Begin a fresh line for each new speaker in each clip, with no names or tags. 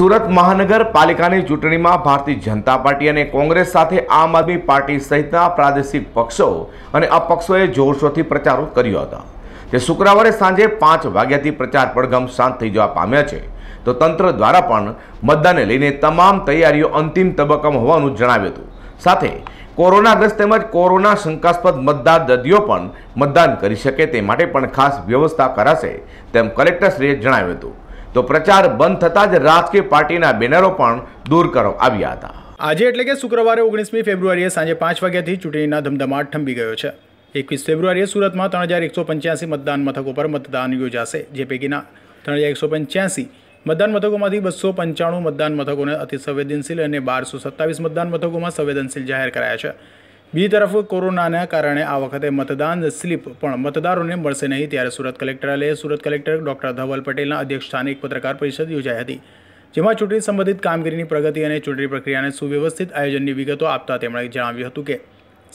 સુરત મહાનગરપાલિકાની ચૂંટણીમાં ભારતીય જનતા પાર્ટી અને કોંગ્રેસ સાથે આમ આદમી પાર્ટી સહિતના પ્રાદેશિક પક્ષો અને અપક્ષોએ જોરશોરથી પ્રચારો કર્યો હતો તે શુક્રવારે સાંજે પાંચ વાગ્યાથી પ્રચાર પડઘમ શાંત થઈ જવા પામ્યા છે તો તંત્ર દ્વારા પણ મતદાનને લઈને તમામ તૈયારીઓ અંતિમ તબક્કામાં હોવાનું જણાવ્યું હતું સાથે કોરોનાગ્રસ્ત તેમજ કોરોના શંકાસ્પદ મતદાર દર્દીઓ પણ મતદાન કરી શકે તે માટે પણ ખાસ વ્યવસ્થા કરાશે તેમ કલેક્ટરશ્રીએ જણાવ્યું હતું તો પ્રચાર બંધ થતાં જ રાજકીય પાર્ટીના બેનરો પણ દૂર કરો આવ્યા હતા
આજે એટલે કે શુક્રવારે ઓગણીસમી ફેબ્રુઆરીએ સાંજે પાંચ વાગ્યાથી ચૂંટણીના ધમધમાટ ઠંબી ગયો છે એકવીસ ફેબ્રુઆરીએ સુરતમાં ત્રણ હજાર એકસો પંચ્યાસી મતદાન મથકો પર મતદાન યોજાશે જે પૈકીના ત્રણ હજાર એકસો પંચ્યાસી મતદાન મથકોમાંથી બસો પંચાણું મતદાન મથકોને અતિસંવેદનશીલ અને બારસો સત્તાવીસ મતદાન મથકોમાં સંવેદનશીલ જાહેર કરાયા છે બીજી તરફ કોરોનાના કારણે આ વખતે મતદાન સ્લીપ પણ મતદારોને મળશે નહીં ત્યારે સુરત કલેક્ટરાલયે સુરત કલેક્ટર ડોક્ટર ધવલ પટેલના અધ્યક્ષસ્થાને એક પત્રકાર પરિષદ યોજાઈ હતી જેમાં ચૂંટણી સંબંધિત કામગીરીની પ્રગતિ અને ચૂંટણી પ્રક્રિયાને સુવ્યવસ્થિત આયોજનની વિગતો આપતા તેમણે જણાવ્યું હતું કે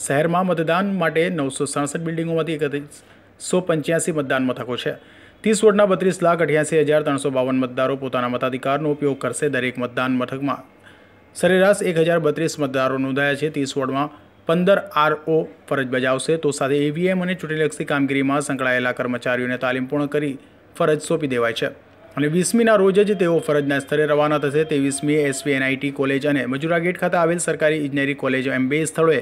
શહેરમાં મતદાન માટે નવસો સડસઠ બિલ્ડિંગોમાંથી એકત્રીસો પંચ્યાસી મતદાન મથકો છે ત્રીસ વોટના બત્રીસ લાખ અઠ્યાસી હજાર ત્રણસો બાવન મતદારો પોતાના મતાધિકારનો ઉપયોગ કરશે દરેક મતદાન મથકમાં સરેરાશ એક હજાર બત્રીસ મતદારો નોંધાયા છે ત્રીસ વોર્ડમાં પંદર આરઓ ફરજ બજાવશે તો સાથે ઈવીએમ અને ચૂંટણીલક્ષી કામગીરીમાં સંકળાયેલા કર્મચારીઓને તાલીમ પૂર્ણ કરી ફરજ સોંપી દેવાય છે અને વીસમીના રોજ જ તેઓ ફરજના સ્થળે રવાના થશે તે વીસમીએ એસવી કોલેજ અને મજુરા ગેટ ખાતે આવેલ સરકારી ઇજનેરી કોલેજ એમ બે સ્થળોએ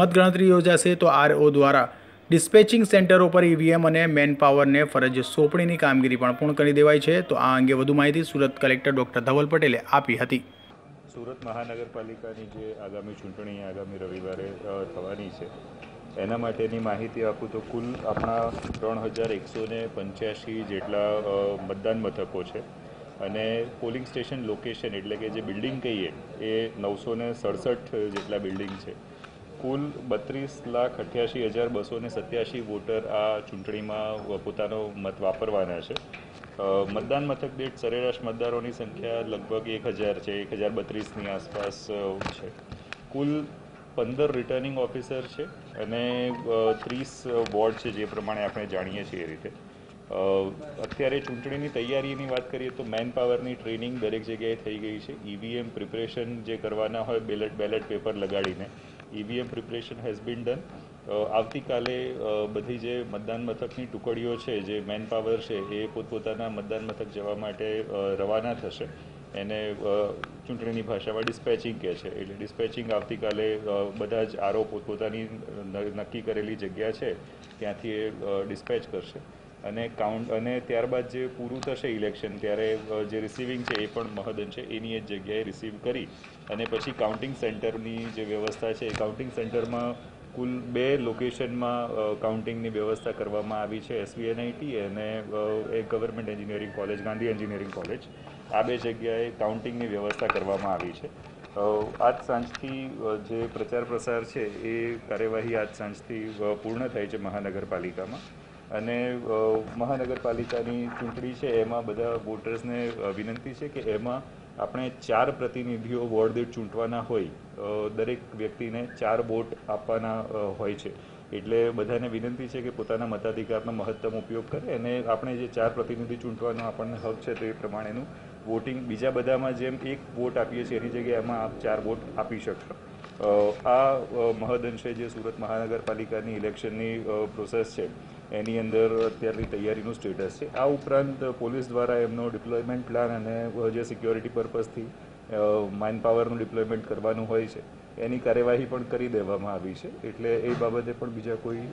મતગણતરી યોજાશે તો આરઓ દ્વારા ડિસ્પેચિંગ સેન્ટરો પર ઈવીએમ અને મેન પાવરને ફરજ સોંપણીની કામગીરી પણ પૂર્ણ કરી દેવાય છે તો આ અંગે વધુ માહિતી સુરત કલેક્ટર ડોક્ટર ધવલ પટેલે આપી હતી
સુરત મહાનગરપાલિકાની જે આગામી ચૂંટણી આગામી રવિવારે થવાની છે એના માટેની માહિતી આપું તો કુલ આપણા ત્રણ હજાર એકસો ને પંચ્યાસી જેટલા મતદાન મથકો છે અને પોલિંગ સ્ટેશન લોકેશન એટલે કે જે બિલ્ડિંગ કહીએ એ નવસો ને સડસઠ જેટલા બિલ્ડિંગ છે કુલ બત્રીસ લાખ અઠ્યાસી હજાર બસો ને સત્યાસી વોટર આ ચૂંટણીમાં પોતાનો મત વાપરવાના છે મતદાન મથક દીઠ સરેરાશ મતદારોની સંખ્યા લગભગ એક હજાર છે એક હજાર બત્રીસની આસપાસ છે કુલ પંદર રિટર્નિંગ ઓફિસર છે અને ત્રીસ વોર્ડ છે જે પ્રમાણે આપણે જાણીએ છીએ એ રીતે અત્યારે ચૂંટણીની તૈયારીની વાત કરીએ તો મેન પાવરની ટ્રેનિંગ દરેક જગ્યાએ થઈ ગઈ છે ઈવીએમ e પ્રિપરેશન જે કરવાના હોય બેલેટ બેલેટ પેપર લગાડીને EVM preparation has been done આવતીકાલે બધી જે મતદાન મથકની ટુકડીઓ છે જે મેન પાવર છે એ પોતપોતાના મતદાન મથક જવા માટે રવાના થશે એને ચૂંટણીની ભાષામાં ડિસ્પેચિંગ કહે છે એટલે ડિસ્પેચિંગ આવતીકાલે બધા જ આરો પોતપોતાની નક્કી કરેલી જગ્યા છે ત્યાંથી એ ડિસ્પેચ કરશે અને કાઉન્ટ અને ત્યારબાદ જે પૂરું થશે ઇલેક્શન ત્યારે જે રિસીવિંગ છે એ પણ મહદન છે એની જ જગ્યાએ રિસીવ કરી અને પછી કાઉન્ટિંગ સેન્ટરની જે વ્યવસ્થા છે એ કાઉન્ટિંગ સેન્ટરમાં કુલ બે લોકેશનમાં કાઉન્ટિંગની વ્યવસ્થા કરવામાં આવી છે એસવીએનઆઈટી અને એક government engineering college Gandhi engineering college આ બે જગ્યાએ કાઉન્ટિંગની વ્યવસ્થા કરવામાં આવી છે આજ સાંજથી જે પ્રચાર પ્રસાર છે એ કાર્યવાહી આજ સાંજથી પૂર્ણ થાય છે મહાનગરપાલિકામાં અને મહાનગરપાલિકાની ચૂંટણી છે એમાં બધા વોટર્સને વિનંતી છે કે એમાં આપણે ચાર પ્રતિનિધિઓ વોર્ડ દીઠ ચૂંટવાના હોય દરેક વ્યક્તિને ચાર વોટ આપવાના હોય છે એટલે બધાને વિનંતી છે કે પોતાના મતાધિકારનો મહત્તમ ઉપયોગ કરે અને આપણે જે ચાર પ્રતિનિધિ ચૂંટવાનો આપણને હક છે તો એ પ્રમાણેનું વોટિંગ બીજા બધામાં જેમ એક વોટ આપીએ છીએ એની જગ્યાએ એમાં આપ ચાર વોટ આપી શકશો આ મહદઅંશે જે સુરત મહાનગરપાલિકાની ઇલેક્શનની પ્રોસેસ છે એની અંદર અત્યારની તૈયારીનું સ્ટેટસ છે આ ઉપરાંત પોલીસ દ્વારા એમનો ડિપ્લોયમેન્ટ પ્લાન અને જે સિક્યોરિટી પર્પઝથી માઇન પાવરનું ડિપ્લોયમેન્ટ કરવાનું હોય છે એની કાર્યવાહી પણ કરી દેવામાં આવી છે એટલે એ બાબતે પણ બીજા કોઈ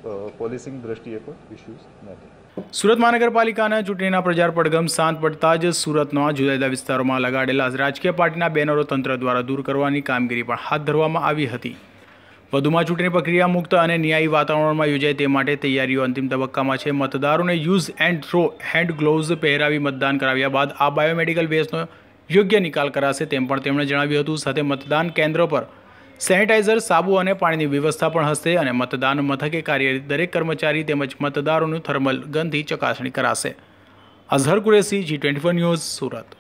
પોલિસિંગ દ્રષ્ટિએ પણ ઇસ્યુઝ નથી
સુરત મહાનગરપાલિકાના ચૂંટણીના પ્રચાર પડઘમ શાંત પડતા જ સુરતના જુદા જુદા વિસ્તારોમાં લગાડેલા રાજકીય પાર્ટીના બેનરો તંત્ર દ્વારા દૂર કરવાની કામગીરી પણ હાથ ધરવામાં આવી હતી વધુમાં ચૂંટણી પ્રક્રિયા મુક્ત અને ન્યાયી વાતાવરણમાં યોજાય તે માટે તૈયારીઓ અંતિમ તબક્કામાં છે મતદારોને use and throw hand gloves પહેરાવી મતદાન કરાવ્યા બાદ આ બાયોમેડિકલ વેસ્ટનો યોગ્ય નિકાલ કરાશે તેમ પણ તેમણે જણાવ્યું હતું સાથે મતદાન કેન્દ્ર પર સેનિટાઇઝર સાબુ અને પાણીની વ્યવસ્થા પણ હશે અને મતદાન મથકે કાર્યરત દરેક કર્મચારી તેમજ મતદારોનું થર્મલ ગનથી ચકાસણી કરાશે Azhar Qureshi G twenty news Surat